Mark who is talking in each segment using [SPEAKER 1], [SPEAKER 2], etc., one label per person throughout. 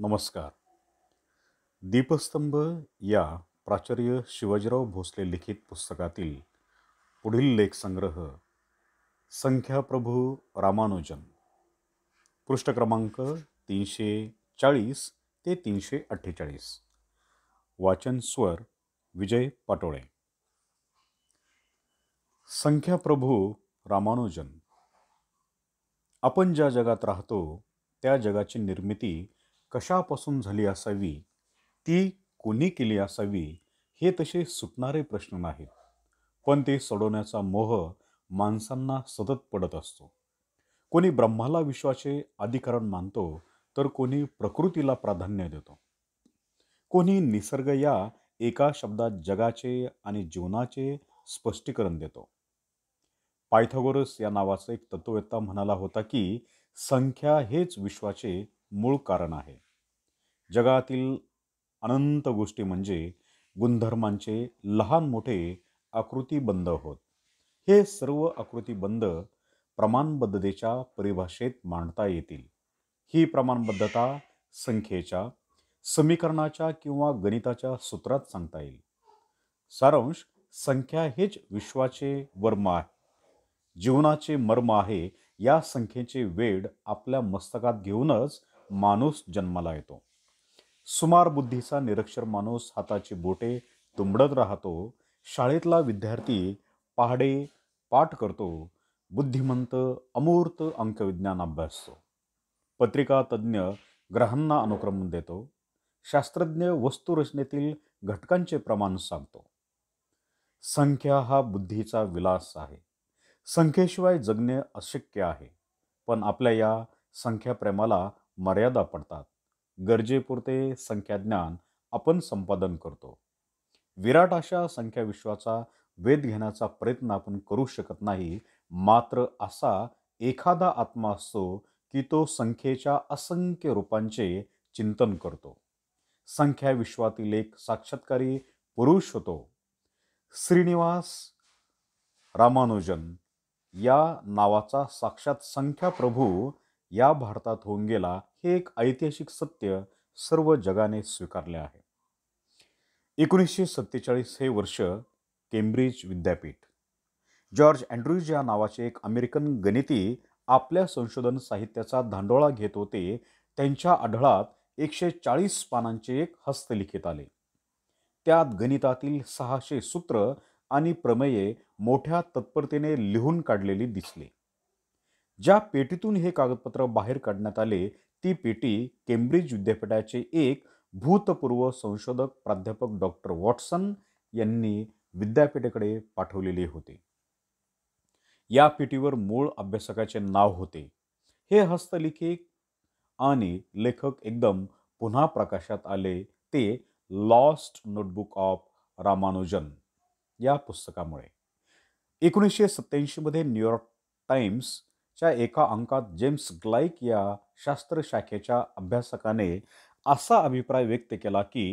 [SPEAKER 1] नमस्कार दीपस्तंभ या प्राचार्य शिवाजीराव भोसले लिखित पुस्तकातील पुढील लेख संख्या संख्याप्रभू रामानुजन क्रमांक तीनशे चाळीस ते तीनशे अठ्ठेचाळीस वाचन स्वर विजय पाटोळे संख्या संख्याप्रभू रामानुजन आपण ज्या जगात राहतो त्या जगाची निर्मिती कशापासून झाली असावी ती कोणी केली असावी हे तसे सुटणारे प्रश्न नाहीत पण ते सोडवण्याचा मोह माणसांना सतत पडत असतो कोणी ब्रह्माला विश्वाचे अधिकरण मानतो तर कोणी प्रकृतीला प्राधान्य देतो कोणी निसर्ग या एका शब्दात जगाचे आणि जीवनाचे स्पष्टीकरण देतो पायथागोरस या नावाचा एक तत्ववेत्ता म्हणाला होता की संख्या हेच विश्वाचे मूळ कारण आहे जगातील अनंत गोष्टी म्हणजे गुणधर्मांचे लहान मोठे आकृतीबंध होत हे सर्व आकृतीबंध प्रमाणबद्धतेच्या परिभाषेत मांडता येतील ही प्रमाणबद्धता संख्येच्या समीकरणाच्या किंवा गणिताच्या सूत्रात सांगता येईल सारांश संख्या हेच विश्वाचे वर्म आहे जीवनाचे मर्म आहे या संख्येचे वेड आपल्या मस्तकात घेऊनच माणूस जन्माला येतो सुमार बुद्धीचा निरक्षर माणूस हाताची बोटे तुंबडत राहतो शाळेतला विद्यार्थी पहाडे पाठ करतो बुद्धिमंत अमूर्त अंकविज्ञान अभ्यासतो पत्रिका तज्ज्ञ ग्रहांना अनुक्रमण देतो शास्त्रज्ञ वस्तुरचनेतील घटकांचे प्रमाण सांगतो संख्या हा बुद्धीचा विलास आहे संख्येशिवाय जगणे अशक्य आहे पण आपल्या या संख्याप्रेमाला मर्यादा पडतात गरजेपुरते संख्याज्ञान आपण संपादन करतो विराट अशा संख्या विश्वाचा वेध घेण्याचा प्रयत्न आपण करू शकत नाही मात्र असा एखादा आत्मा असतो की तो संख्येच्या असंख्य रूपांचे चिंतन करतो संख्या विश्वातील एक साक्षात्कारी पुरुष होतो श्रीनिवास रामानुजन या नावाचा साक्षात संख्या प्रभू या भारतात होऊन गेला हे एक ऐतिहासिक सत्य सर्व जगाने स्वीकारले आहे एकोणीसशे सत्तेचाळीस हे वर्ष केम्ब्रिज विद्यापीठ जॉर्ज अँड्रुज या नावाचे एक अमेरिकन गणिती आपल्या संशोधन साहित्याचा धांडोळा घेत होते त्यांच्या आढळात एकशे चाळीस पानांचे एक हस्तलिखित आले त्यात गणितातील सहाशे सूत्र आणि प्रमेये मोठ्या तत्परतेने लिहून काढलेली दिसली ज्या पेटीतून हे कागदपत्र बाहेर काढण्यात आले ती पेटी केम्ब्रिज विद्यापीठाचे एक भूतपूर्व संशोधक प्राध्यापक डॉक्टर वॉटसन यांनी विद्यापीठाकडे पाठवलेले होते या पेटीवर मूळ अभ्यासकाचे नाव होते हे हस्तलिखित आणि लेखक एकदम पुन्हा प्रकाशात आले ते लॉस्ट नोटबुक ऑफ रामानुजन या पुस्तकामुळे एकोणीसशे सत्त्याऐंशीमध्ये न्यूयॉर्क टाइम्स च्या एका अंकात जेम्स ग्लाइक या शास्त्र शाखेच्या अभ्यासकाने असा अभिप्राय व्यक्त केला की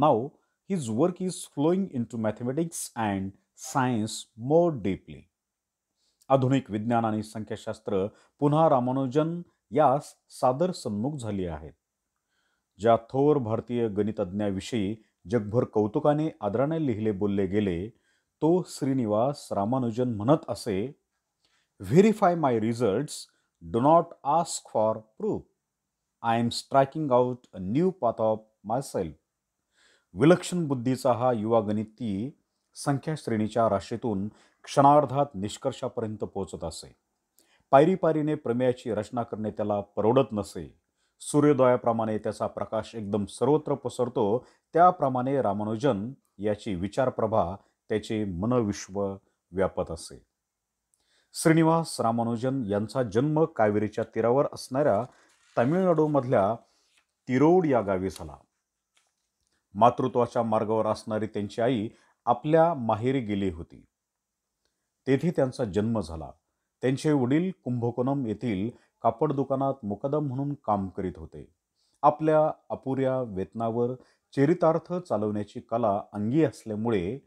[SPEAKER 1] now his work is flowing into mathematics and science more deeply आधुनिक विज्ञान आणि संख्याशास्त्र पुन्हा रामानुजन यास सादर सन्मुख झाली आहेत ज्या थोर भारतीय गणितज्ञाविषयी जगभर कौतुकाने आदराने लिहिले बोलले गेले तो श्रीनिवास रामानुजन म्हणत असे my my results. Not ask for for I am striking out a new path of myself विलक्षण बुद्धीचा हा युवा गणिती संख्या श्रेणीच्या राशीतून क्षणार्धात निष्कर्षापर्यंत पोहोचत असे पायरीपायरीने प्रमेयाची रचना करणे त्याला परवडत नसे सूर्योदयाप्रमाणे त्याचा प्रकाश एकदम सर्वत्र पसरतो त्याप्रमाणे रामानुजन याची विचारप्रभा त्याचे मनविश्व व्यापत असे श्रीनिवास रामानुजन यांचा जन्म कावेरीच्या तीरावर असणाऱ्या तामिळनाडूमधल्या तिरोड या गावी झाला मातृत्वाच्या मार्गावर असणारी त्यांची आई आपल्या माहेरी गेली होती तेथे त्यांचा जन्म झाला त्यांचे वडील कुंभकोणम येथील कापड दुकानात मुकदम म्हणून काम करीत होते आपल्या अपुऱ्या वेतनावर चरितार्थ चालवण्याची कला अंगी असल्यामुळे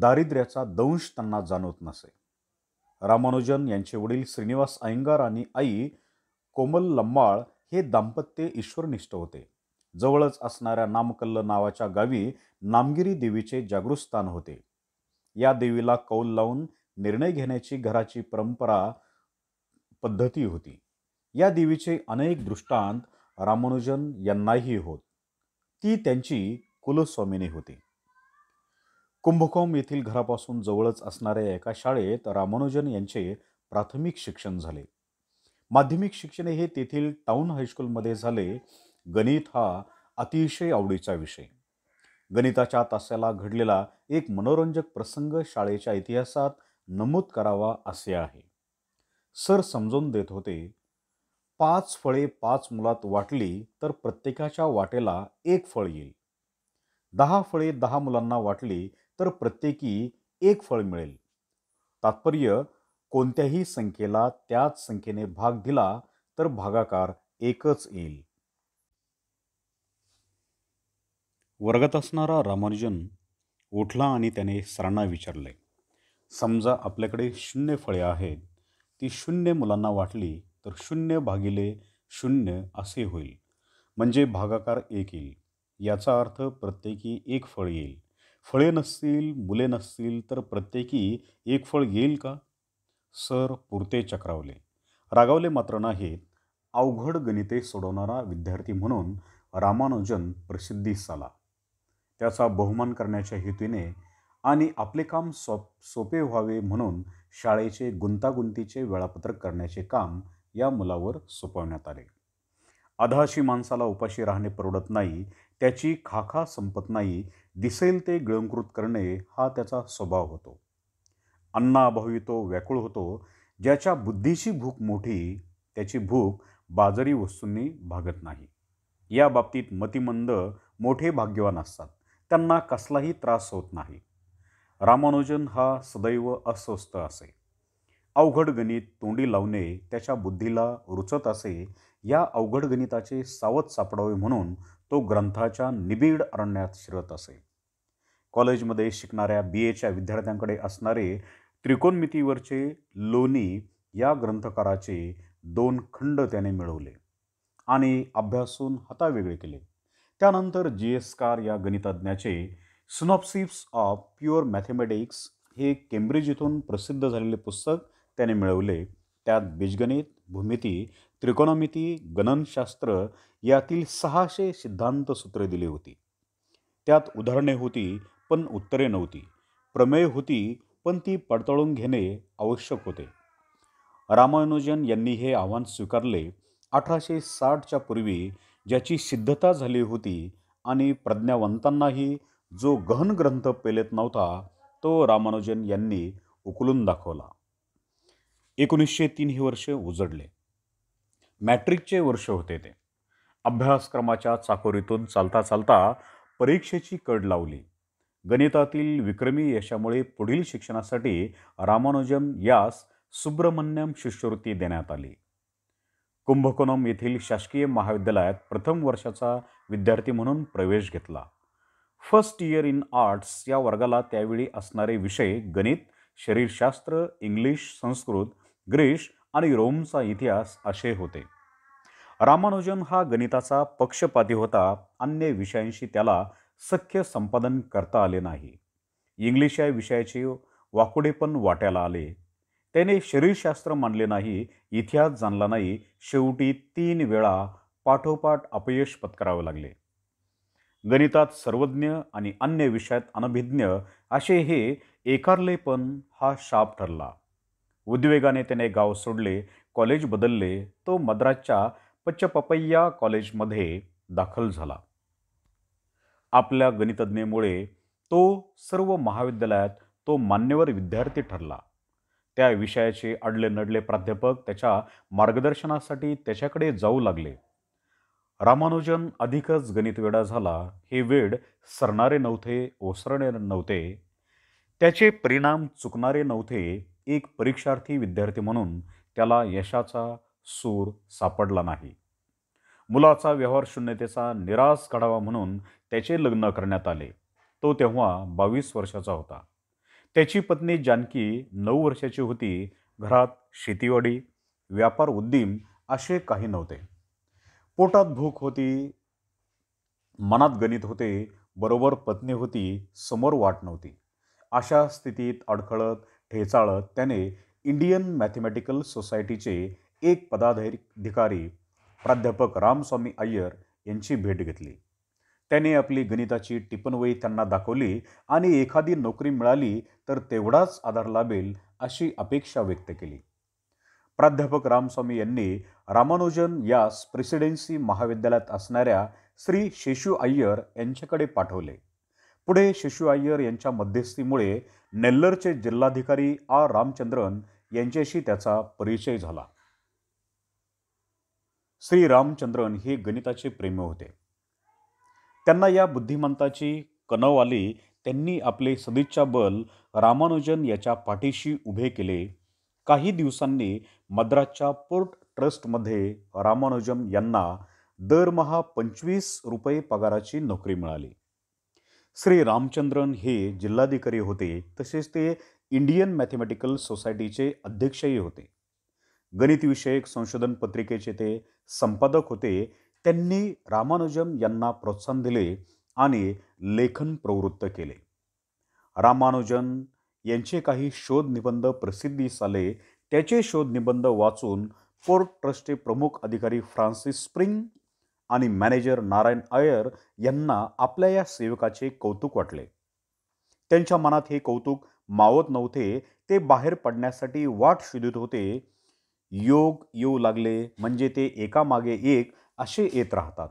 [SPEAKER 1] दारिद्र्याचा दंश त्यांना जाणवत नसे रामानुजन यांचे वडील श्रीनिवास अयंगार आणि आई कोमल लंबाळ हे दाम्पत्य ईश्वरनिष्ठ होते जवळच असणाऱ्या नामकल्ल नावाच्या गावी नामगिरी देवीचे जागृत स्थान होते या देवीला कौल लावून निर्णय घेण्याची घराची परंपरा पद्धती होती या देवीचे अनेक दृष्टांत रामानुजन यांनाही होत ती त्यांची कुलस्वामिनी होती कुंभकोम येथील घरापासून जवळच असणाऱ्या एका शाळेत रामानुजन यांचे प्राथमिक शिक्षण झाले माध्यमिक शिक्षण हे तेथील टाऊन हायस्कूलमध्ये झाले गणित हा अतिशय आवडीचा विषय गणिताच्या तासाला घडलेला एक मनोरंजक प्रसंग शाळेच्या इतिहासात नमूद करावा असे आहे सर समजून देत होते पाच फळे पाच मुलात वाटली तर प्रत्येकाच्या वाटेला एक फळ येईल दहा फळे दहा मुलांना वाटली तर प्रत्येकी एक फळ मिळेल तात्पर्य कोणत्याही संख्येला त्याच संख्येने भाग दिला तर भागाकार एकच येईल वर्गात असणारा रामानुजन उठला आणि त्याने सरांना विचारले समजा आपल्याकडे शून्य फळे आहेत ती शून्य मुलांना वाटली तर शून्य भागिले शून्य असे होईल म्हणजे भागाकार एक येईल याचा अर्थ प्रत्येकी एक फळ येईल फळे नसतील मुले नसतील तर प्रत्येकी एक फळ येईल का सर पुरते चक्रावले रागावले मात्र नाहीत अवघड गणिते सोडवणारा विद्यार्थी म्हणून रामानुजन प्रसिद्धीस आला त्याचा बहुमान करण्याच्या हेतूने आणि आपले काम सोप सोपे व्हावे म्हणून शाळेचे गुंतागुंतीचे वेळापत्रक करण्याचे काम या मुलावर सोपवण्यात आले आधाशी माणसाला उपाशी राहणे परवडत नाही त्याची खाखा संपत नाही दिसेल ते गिळंकृत करणे हा त्याचा स्वभाव होतो अन्नाअभावी तो व्याकुळ होतो ज्याच्या बुद्धीची भूक मोठी त्याची भूक बाजारी वस्तूंनी भागत नाही या बाबतीत मतिमंद मोठे भाग्यवान असतात त्यांना कसलाही त्रास होत नाही रामानुजन हा सदैव अस्वस्थ असे अवघड गणित तोंडी लावणे त्याच्या बुद्धीला रुचत असे या अवघड गणिताचे सावध सापडावे म्हणून तो ग्रंथाच्या निबीड अरण्यात शिरत असे कॉलेजमध्ये शिकणाऱ्या बी एच्या विद्यार्थ्यांकडे असणारे त्रिकोणमितीवरचे लोणी या ग्रंथकाराचे दोन खंड त्याने मिळवले आणि अभ्यासून हातावेगळे केले त्यानंतर जी एस कार या गणितज्ञाचे स्नॉपसिप्स ऑफ प्युअर मॅथेमॅटिक्स हे केम्ब्रिज इथून प्रसिद्ध झालेले पुस्तक त्याने मिळवले त्यात बीजगणित भूमिती त्रिकोणमिती गणनशास्त्र यातील सहाशे सिद्धांत सूत्रे दिली होती त्यात उदाहरणे होती पण उत्तरे नव्हती प्रमेय होती पण ती पडताळून घेणे आवश्यक होते रामानुजन यांनी हे आव्हान स्वीकारले अठराशे साठच्या पूर्वी ज्याची सिद्धता झाली होती आणि प्रज्ञावंतांनाही जो गहन ग्रंथ पेलेत नव्हता तो रामानुजन यांनी उकलून दाखवला एकोणीसशे तीन ही वर्षे उजडले मॅट्रिकचे वर्ष होते ते अभ्यासक्रमाच्या चाकोरीतून चालता चालता परीक्षेची कड लावली गणितातील विक्रमी यशामुळे पुढील शिक्षणासाठी रामानुजम यास सुब्रमण्यम शिष्यवृत्ती देण्यात आली कुंभकोणम येथील शासकीय महाविद्यालयात प्रथम वर्षाचा विद्यार्थी म्हणून प्रवेश घेतला फर्स्ट इयर इन आर्ट्स या वर्गाला त्यावेळी असणारे विषय गणित शरीरशास्त्र इंग्लिश संस्कृत ग्रीश आणि रोमचा इतिहास असे होते रामानुजन हा गणिताचा पक्षपाती होता अन्य विषयांशी त्याला सख्य संपादन करता आले नाही इंग्लिश या विषयाचे वाकुडेपण वाट्याला आले त्याने शरीरशास्त्र मानले नाही इतिहास जाणला नाही शेवटी तीन वेळा पाठोपाठ अपयश पत्करावे लागले गणितात सर्वज्ञ आणि अन्य विषयात अनभिज्ञ असे हे एकारलेपण हा शाप ठरला उद्वेगाने त्याने गाव सोडले कॉलेज बदलले तो मद्रासच्या पच्चपपय्या कॉलेजमध्ये दाखल झाला आपल्या गणितज्ञेमुळे तो सर्व महाविद्यालयात तो मान्यवर विद्यार्थी ठरला त्या विषयाचे अडले नडले प्राध्यापक त्याच्या मार्गदर्शनासाठी त्याच्याकडे जाऊ लागले रामानुजन अधिकच गणित वेडा झाला हे वेड सरणारे नव्हते ओसरणे नव्हते त्याचे परिणाम चुकणारे नव्हते एक परीक्षार्थी विद्यार्थी म्हणून त्याला यशाचा सूर सापडला नाही मुलाचा व्यवहार शून्यतेचा निराश काढावा म्हणून त्याचे लग्न करण्यात आले तो तेव्हा बावीस वर्षाचा होता त्याची पत्नी जानकी नऊ वर्षाची होती घरात शेतीवाडी व्यापार उद्दीम असे काही नव्हते पोटात भूक होती मनात गणित होते बरोबर पत्नी होती समोर वाट नव्हती अशा स्थितीत अडखळत ठेचाळत त्याने इंडियन मॅथमॅटिकल सोसायटीचे एक पदाधिकारी प्राध्यापक रामस्वामी अय्यर यांची भेट घेतली त्याने आपली गणिताची टिपणवयी त्यांना दाखवली आणि एखादी नोकरी मिळाली तर तेवढाच आधार लाभेल अशी अपेक्षा व्यक्त केली प्राध्यापक रामस्वामी यांनी रामानुजन यास प्रेसिडेन्सी महाविद्यालयात असणाऱ्या श्री शेशू अय्यर यांच्याकडे पाठवले पुढे शिशू अय्यर यांच्या मध्यस्थीमुळे नेल्लरचे जिल्हाधिकारी आर रामचंद्रन यांच्याशी त्याचा परिचय झाला श्री रामचंद्रन हे गणिताचे प्रेमी होते त्यांना या बुद्धिमंताची कणव आली त्यांनी आपले सदिच्छा बल रामानुजन याच्या पाठीशी उभे केले काही दिवसांनी मद्रासच्या पोर्ट ट्रस्टमध्ये रामानुजन यांना दरमहा पंचवीस रुपये पगाराची नोकरी मिळाली श्री रामचंद्रन हे जिल्हाधिकारी होते तसेच ते इंडियन मॅथेमॅटिकल सोसायटीचे अध्यक्षही होते गणितविषयक संशोधन पत्रिकेचे ते संपादक होते त्यांनी रामानुजम यांना प्रोत्साहन दिले आणि लेखन प्रवृत्त केले रामानुजन यांचे काही शोध निबंध प्रसिद्धीस आले त्याचे शोध निबंध वाचून पोर्ट ट्रस्टचे प्रमुख अधिकारी फ्रान्सिस स्प्रिंग आणि मॅनेजर नारायण अय्यर यांना आपल्या या सेवकाचे कौतुक वाटले त्यांच्या मनात हे कौतुक मावत नव्हते ते बाहेर पडण्यासाठी वाट शोधित होते योग येऊ लागले म्हणजे ते एकामागे एक असे येत राहतात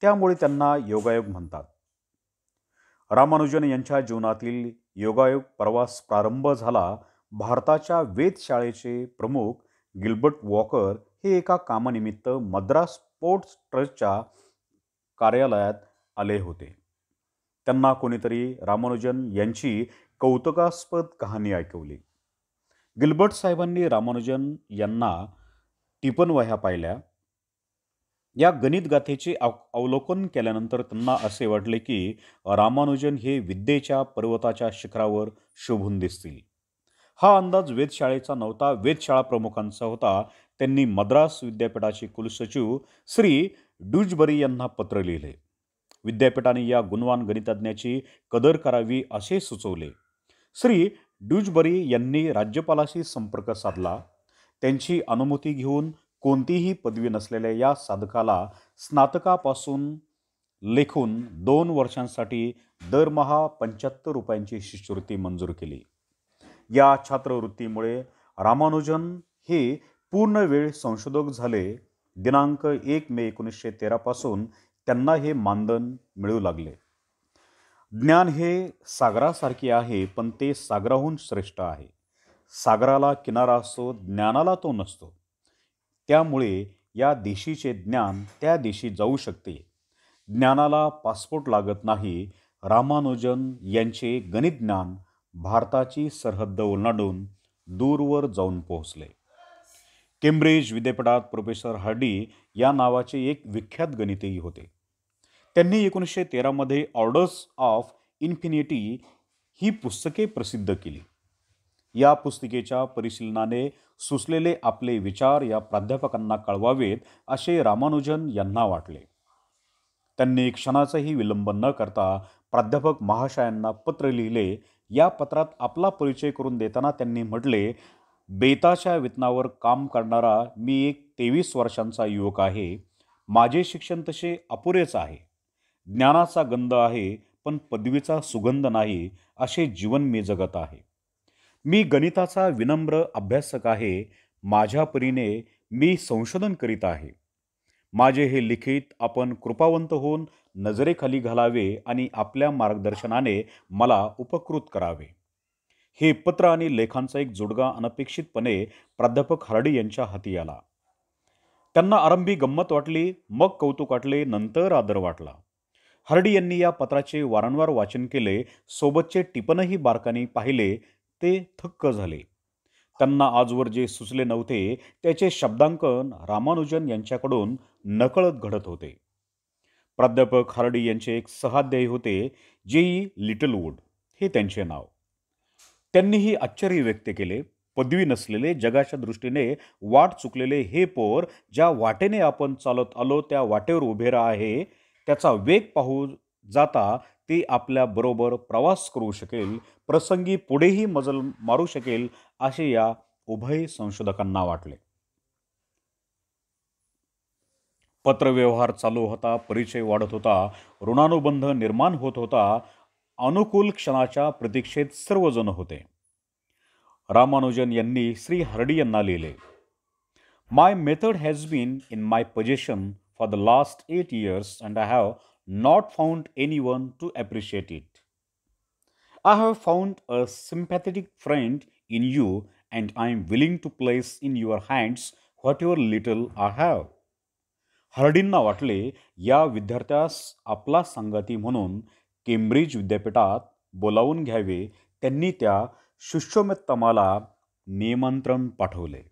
[SPEAKER 1] त्यामुळे त्यांना योगायोग म्हणतात रामानुजन यांच्या जीवनातील योगायोग प्रवास प्रारंभ झाला भारताच्या वेधशाळेचे प्रमुख गिल्बर्ट वॉकर हे एका कामानिमित्त मद्रास स्पोर्ट्स ट्रस्टच्या कार्यालयात आले होते त्यांना कोणीतरी रामानुजन यांची कौतुकास्पद कहाणी ऐकवली गिलबर्ट साहेबांनी रामानुजन यांना टिपण वह्या पाहिल्या या गणित गाथेचे अव अवलोकन केल्यानंतर त्यांना असे वाटले की रामानुजन हे विद्येच्या पर्वताच्या शिखरावर शोभून दिसतील हा अंदाज वेधशाळेचा नव्हता वेधशाळा प्रमुखांचा होता त्यांनी मद्रास विद्यापीठाचे कुलसचिव श्री ड्युजबरी यांना पत्र लिहिले विद्यापीठाने या गुणवान गणितज्ञाची कदर करावी असे सुचवले श्री ड्यूजबरी यांनी राज्यपालाशी संपर्क साधला त्यांची अनुमती घेऊन कोणतीही पदवी नसलेल्या या साधकाला स्नातकापासून लेखून दोन वर्षांसाठी दरमहा पंच्याहत्तर रुपयांची शिष्यवृत्ती मंजूर केली या छात्रवृत्तीमुळे रामानुजन हे पूर्ण वेळ संशोधक झाले दिनांक एक मे एकोणीसशे तेरापासून त्यांना हे मानधन मिळू लागले ज्ञान हे सागरासारखे आहे पण ते सागराहून श्रेष्ठ आहे सागराला किनारा असतो ज्ञानाला तो नसतो त्यामुळे या देशीचे ज्ञान त्या देशी जाऊ शकते ज्ञानाला पासपोर्ट लागत नाही रामानुजन यांचे गणित ज्ञान भारताची सरहद्द ओलांडून दूरवर जाऊन पोहोचले केम्ब्रिज विद्यापीठात प्रोफेसर हर्डी या नावाचे एक विख्यात गणितही होते त्यांनी एकोणीसशे तेरामध्ये ऑर्डर्स ऑफ इन्फिनिटी ही पुस्तके प्रसिद्ध केली या पुस्तिकेच्या परिशीलनाने सुचलेले आपले विचार या प्राध्यापकांना कळवावेत असे रामानुजन यांना वाटले त्यांनी क्षणाचाही विलंब न करता प्राध्यापक महाशयांना पत्र लिहिले या पत्रात आपला परिचय करून देताना त्यांनी म्हटले बेताच्या वेतनावर काम करणारा मी एक तेवीस वर्षांचा युवक आहे माझे शिक्षण तसे अपुरेच आहे ज्ञानाचा गंध आहे पण पदवीचा सुगंध नाही असे जीवन मी जगत आहे मी गणिताचा विनम्र अभ्यासक आहे माझ्या परीने मी संशोधन करीत आहे माझे हे लिखित आपण कृपावंत होऊन नजरेखाली घालावे आणि आपल्या मार्गदर्शनाने मला उपकृत करावे हे पत्र आणि लेखांचा एक जुडगा अनपेक्षितपणे प्राध्यापक हरडी यांच्या हाती आला त्यांना आरंभी गंमत वाटली मग कौतुक वाटले नंतर आदर वाटला हर्डी यांनी या पत्राचे वारंवार वाचन केले सोबतचे टिपणही बारकांनी पाहिले ते थक्क झाले त्यांना आजवर जे सुचले नव्हते त्याचे शब्दांकन रामानुजन यांच्याकडून नकळत घडत होते प्राध्यापक हार्डी यांचे एक सहाध्यायी होते जेई लिटलवूड हे त्यांचे नाव त्यांनीही आश्चर्य व्यक्त केले पदवी नसलेले जगाच्या दृष्टीने वाट चुकलेले हे पोर ज्या वाटेने आपण चालत आलो त्या वाटेवर उभे आहे त्याचा वेग पाहू जाता ते आपल्या बरोबर प्रवास करू शकेल प्रसंगी पुढेही मजल मारू शकेल असे या उभय संशोधकांना वाटले पत्रव्यवहार चालू होता परिचय वाढत होता ऋणानुबंध निर्माण होत होता अनुकूल क्षणाच्या प्रतीक्षेत सर्वजण होते रामानुजन यांनी श्री हर्डी यांना लिहिले my method has been in my possession for the last eight years and I have not found anyone to appreciate it. I have found a sympathetic friend in you and I am willing to place in your hands whatever little I have. हर्डींना वाटले या विद्यार्थ्यास आपला संगाती म्हणून Cambridge विद्यापीठात बोलावून घ्यावे त्यांनी त्या शिष्योमेत्तमाला निमंत्रण पाठवले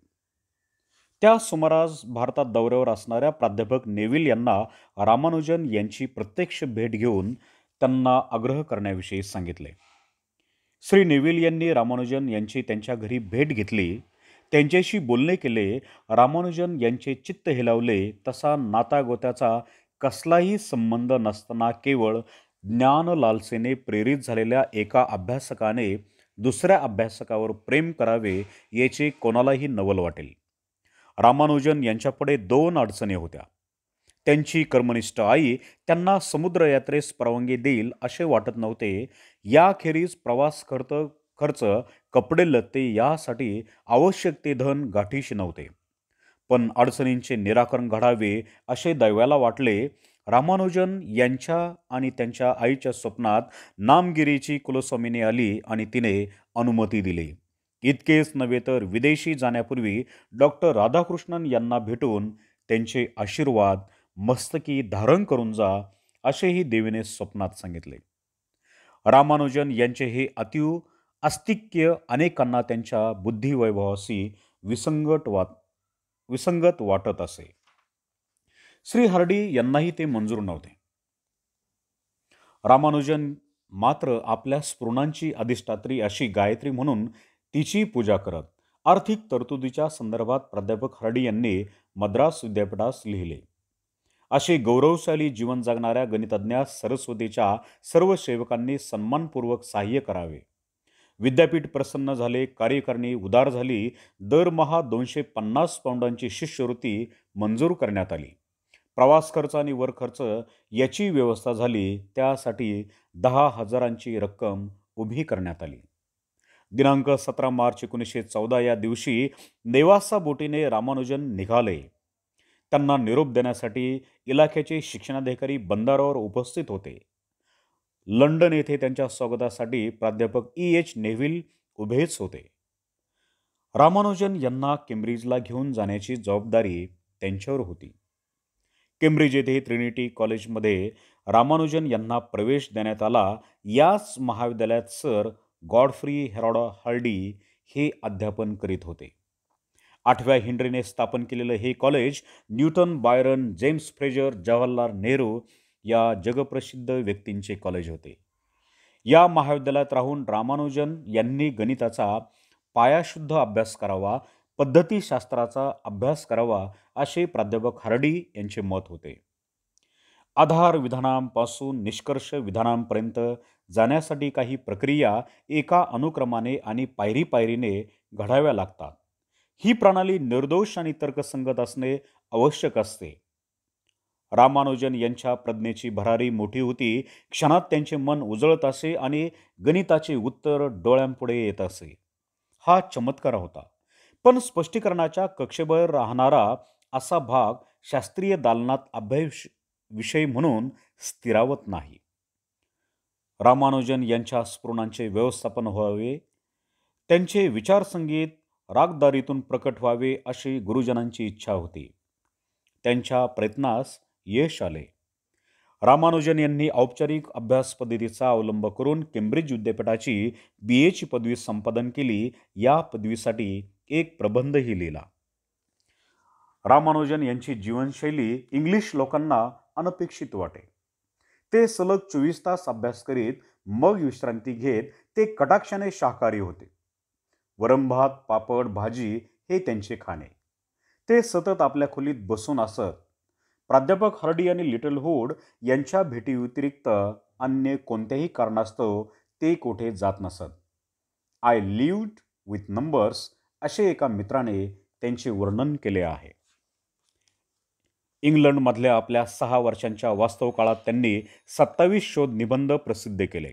[SPEAKER 1] त्या सुमारास भारतात दौऱ्यावर असणाऱ्या प्राध्यापक नेविल यांना रामानुजन यांची प्रत्यक्ष भेट घेऊन त्यांना आग्रह करण्याविषयी सांगितले श्री नेविल यांनी रामानुजन यांची त्यांच्या घरी भेट घेतली त्यांच्याशी बोलणे केले रामानुजन यांचे चित्त हिलावले तसा नातागोत्याचा कसलाही संबंध नसताना केवळ ज्ञानलालसेने प्रेरित झालेल्या एका अभ्यासकाने दुसऱ्या अभ्यासकावर प्रेम करावे याचे कोणालाही नवल वाटेल रामानुजन यांच्याकडे दोन अडचणी होत्या त्यांची कर्मनिष्ठ आई त्यांना समुद्रयात्रेस परवानगी देईल असे वाटत नव्हते याखेरीज प्रवास खर्च खर्च कपडे लत्ते यासाठी आवश्यक ते धन गाठीशी नव्हते पण अडचणींचे निराकरण घडावे असे दैवाला वाटले रामानुजन यांच्या आणि त्यांच्या आईच्या स्वप्नात नामगिरीची कुलस्वामिनी आली आणि तिने अनुमती दिली इतकेच नव्हे तर विदेशी जाण्यापूर्वी डॉक्टर राधाकृष्णन यांना भेटून त्यांचे आशीर्वाद मस्तकी धारण करून जा असेही देवीने स्वप्नात सांगितले रामानुजन यांचे हे अतिव अस्तिक्य अनेकांना त्यांच्या बुद्धिवैभवाशी विसंगत वा विसंगत वाटत असे श्री हर्डी यांनाही ते मंजूर नव्हते रामानुजन मात्र आपल्या स्पृणांची अधिष्ठात्री अशी गायत्री म्हणून तिची पूजा करत आर्थिक तरतुदीच्या संदर्भात प्राध्यापक हर्डी यांनी मद्रास विद्यापीठास लिहिले असे गौरवशाली जीवन जगणाऱ्या गणितज्ञा सरस्वतीच्या सर्व सेवकांनी सन्मानपूर्वक सहाय्य करावे विद्यापीठ प्रसन्न झाले कार्यकारिणी उदार झाली दरमहा दोनशे पन्नास पाऊंडांची शिष्यवृत्ती मंजूर करण्यात आली प्रवास खर्च आणि वर खर्च याची व्यवस्था झाली त्यासाठी दहा हजारांची रक्कम उभी करण्यात आली दिनांक सतरा मार्च एकोणीसशे चौदा या दिवशी नेवासा बोटीने रामानुजन निघाले त्यांना निरोप देण्यासाठी इलाख्याचे शिक्षणाधिकारी बंदारावर उपस्थित होते लंडन येथे त्यांच्या स्वागतासाठी प्राध्यापक ई एच नेव्हिल उभेच होते रामानुजन यांना केम्ब्रिजला घेऊन जाण्याची जबाबदारी त्यांच्यावर होती केम्ब्रिज येथे ट्रिनिटी कॉलेजमध्ये रामानुजन यांना प्रवेश देण्यात आला याच महाविद्यालयात सर गॉडफ्री हेरॉड हर्डी हे अध्यापन करीत होते आठव्या हिंड्रीने स्थापन केलेलं हे college Newton Byron James Fraser Jawaharlal Nehru या जगप्रसिद्ध व्यक्तींचे कॉलेज होते या महाविद्यालयात राहून रामानुजन यांनी गणिताचा पायाशुद्ध अभ्यास करावा पद्धतीशास्त्राचा अभ्यास करावा असे प्राध्यापक हरडी यांचे मत होते आधार विधानांपासून निष्कर्ष विधानांपर्यंत जाण्यासाठी काही प्रक्रिया एका अनुक्रमाने आणि पायरी पायरीने घडाव्या लागतात ही प्रणाली निर्दोष आणि तर्कसंगत असणे आवश्यक असते रामानुजन यांच्या प्रज्ञेची भरारी मोठी होती क्षणात त्यांचे मन उजळत असे आणि गणिताचे उत्तर डोळ्यांपुढे येत असे हा चमत्कार होता पण स्पष्टीकरणाच्या कक्षेभर राहणारा असा भाग शास्त्रीय दालनात अभ्यास विषय म्हणून स्थिरावत नाही रामानुजन यांच्या स्फुरणांचे व्यवस्थापन व्हावे त्यांचे विचारसंगीत रागदारीतून प्रकट व्हावे अशी गुरुजनांची इच्छा होती त्यांच्या प्रयत्नास यश आले रामानुजन यांनी औपचारिक अभ्यास पद्धतीचा अवलंब करून केम्ब्रिज विद्यापीठाची बी एची पदवी संपादन केली या पदवीसाठी एक प्रबंधही लिहिला रामानुजन यांची जीवनशैली इंग्लिश लोकांना अनपेक्षित वाटे ते सलग चोवीस तास अभ्यास करीत मग विश्रांती घेत ते कटाक्षाने शाकाहारी होते वरंभात पापड भाजी हे त्यांचे खाणे ते सतत आपल्या खोलीत बसून असत प्राध्यापक हर्डी आणि लिटल हुड यांच्या भेटीव्यतिरिक्त अन्य कोणत्याही कारणास्तव ते कोठे जात नसत आय लिव्ड विथ नंबर्स असे एका मित्राने त्यांचे वर्णन केले आहे इंग्लंडमधल्या आपल्या सहा वर्षांच्या वास्तव काळात त्यांनी सत्तावीस शोध निबंध प्रसिद्ध केले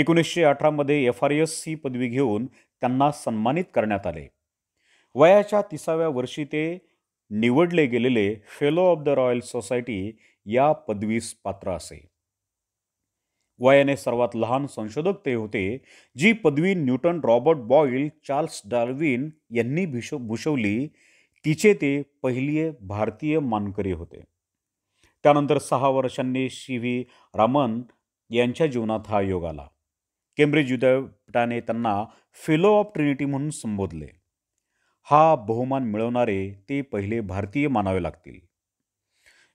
[SPEAKER 1] एकोणीसशे अठरामध्ये एफ आर एस सी पदवी घेऊन त्यांना सन्मानित करण्यात आले वयाच्या तिसाव्या वर्षी ते निवडले गेलेले fellow of the Royal Society या पदवीस पात्र असे वयाने सर्वात लहान संशोधक ते होते जी पदवी Newton Robert Boyle Charles Darwin यांनी भिशो भूषवली तिचे ते पहिले भारतीय मानकरी होते त्यानंतर सहा वर्षांनी सी व्ही रामन यांच्या जीवनात हा योग आला केम्ब्रिज विद्यापीठाने त्यांना फेलो ऑफ ट्रिनिटी म्हणून संबोधले हा बहुमान मिळवणारे ते पहिले भारतीय मानावे लागतील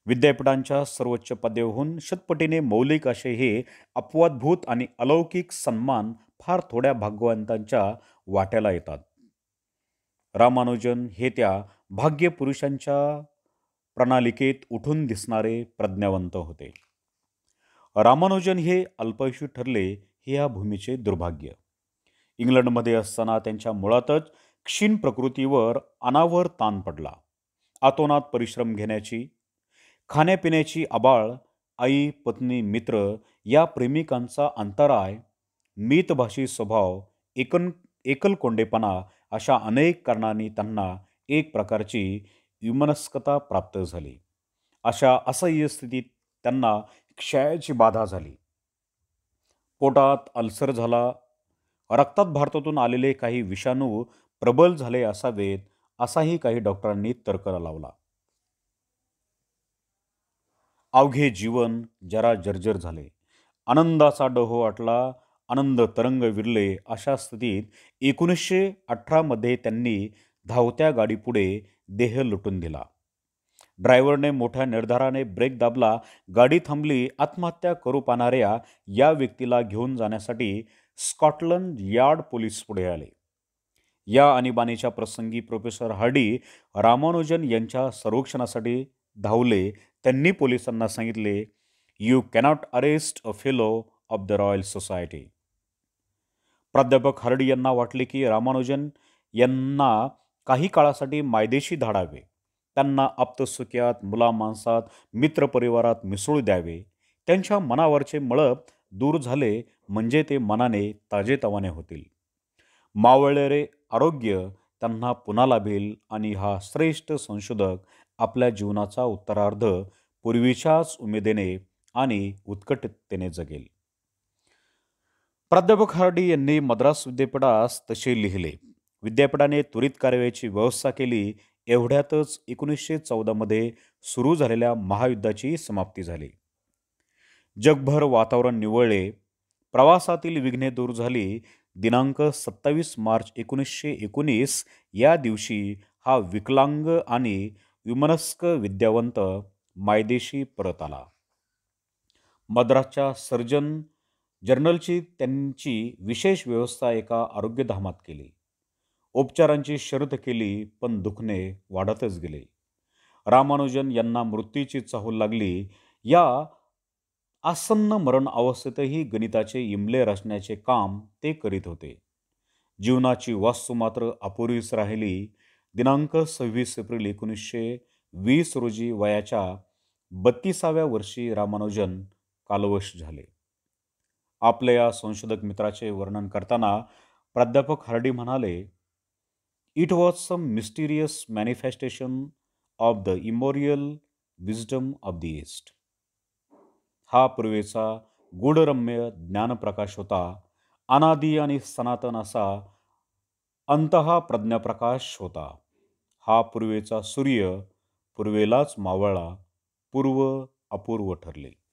[SPEAKER 1] विद्यापीठांच्या सर्वोच्च पदेहून शतपटीने मौलिक असे हे अपवादभूत आणि अलौकिक सन्मान फार थोड्या भागवंतांच्या वाट्याला येतात रामानुजन हे त्या भाग्य पुरुषांच्या प्रणालिकेत उठून दिसणारे प्रज्ञावंत होते रामानुजन हे अल्पयुषी ठरले हे या भूमीचे दुर्भाग्य इंग्लंडमध्ये असताना त्यांच्या मुळातच क्षीण प्रकृतीवर अनावर ताण पडला आतोनात परिश्रम घेण्याची खाण्यापिण्याची आबाळ आई पत्नी मित्र या प्रेमिकांचा अंतराय मितभाषी स्वभाव एकन एकलकोंडेपणा अशा अनेक कारणांनी त्यांना एक प्रकारची विमनस्कता प्राप्त झाली अशा असह्य स्थितीत त्यांना क्षयाची बाधा झाली पोटात अल्सर झाला रक्तात भारतातून आलेले काही विषाणू प्रबल झाले असावेत असाही काही डॉक्टरांनी तर्क लावला अवघे जीवन जरा जर्जर झाले आनंदाचा डोहो आटला आनंद तरंग विरले अशा स्थितीत एकोणीसशे अठरामध्ये त्यांनी धावत्या गाडीपुढे देह लुटून दिला ड्रायव्हरने मोठ्या निर्धाराने ब्रेक दाबला गाडी थांबली आत्महत्या करू पाहणाऱ्या या व्यक्तीला घेऊन जाण्यासाठी स्कॉटलंड यार्ड पोलीस पुढे आले या आणीबाणीच्या प्रसंगी प्रोफेसर हार्डी रामानुजन यांच्या संरक्षणासाठी धावले त्यांनी पोलिसांना सांगितले you cannot arrest a fellow of the Royal Society प्राध्यापक हार्डी यांना वाटले की रामानुजन यांना काही काळासाठी मायदेशी धाडावे त्यांना आप्तसुक्यात मुलामाणसात मित्रपरिवारात मिसळू द्यावे त्यांच्या मनावरचे मळप दूर झाले म्हणजे ते मनाने ताजेतवाने होतील मावळलेरे आरोग्य त्यांना पुन्हा लाभेल आणि हा श्रेष्ठ संशोधक आपल्या जीवनाचा उत्तरार्ध पूर्वीच्याच उमेदीने आणि उत्कटतेने जगेल प्राध्यापक हार्डी यांनी मद्रास विद्यापीठास तसे लिहिले विद्यापीठाने त्वरित कारवाईची व्यवस्था केली एवढ्यातच एकोणीसशे चौदामध्ये सुरू झालेल्या महायुद्धाची समाप्ती झाली जगभर वातावरण निवळले प्रवासातील विघ्ने दूर झाली दिनांक सत्तावीस मार्च एकोणीसशे एकोणीस या दिवशी हा विकलांग आणि विमनस्क विद्यावंत मायदेशी परत आला मद्रासच्या सर्जन जर्नलची त्यांची विशेष व्यवस्था एका आरोग्यधामात केली उपचारांची शर्त केली पण दुखणे वाढतच गेले रामानुजन यांना मृत्यूची चाहूल लागली या आसन्न मरण अवस्थेतही गणिताचे इमले रचण्याचे काम ते करीत होते जीवनाची वास्तू मात्र अपुरीच राहिली दिनांक सव्वीस एप्रिल एकोणीसशे वीस रोजी वयाच्या बत्तीसाव्या वर्षी रामानुजन कालवश झाले आपल्या या संशोधक मित्राचे वर्णन करताना प्राध्यापक हर्डी म्हणाले it was some mysterious manifestation of the immemorial wisdom of the East हा पूर्वेचा गूढरम्य ज्ञानप्रकाश होता अनादी आणि सनातन असा अंतः प्रज्ञ प्रज्ञाप्रकाश होता हा पूर्वेचा सूर्य पूर्वेलाच मावळला पूर्व अपूर्व ठरले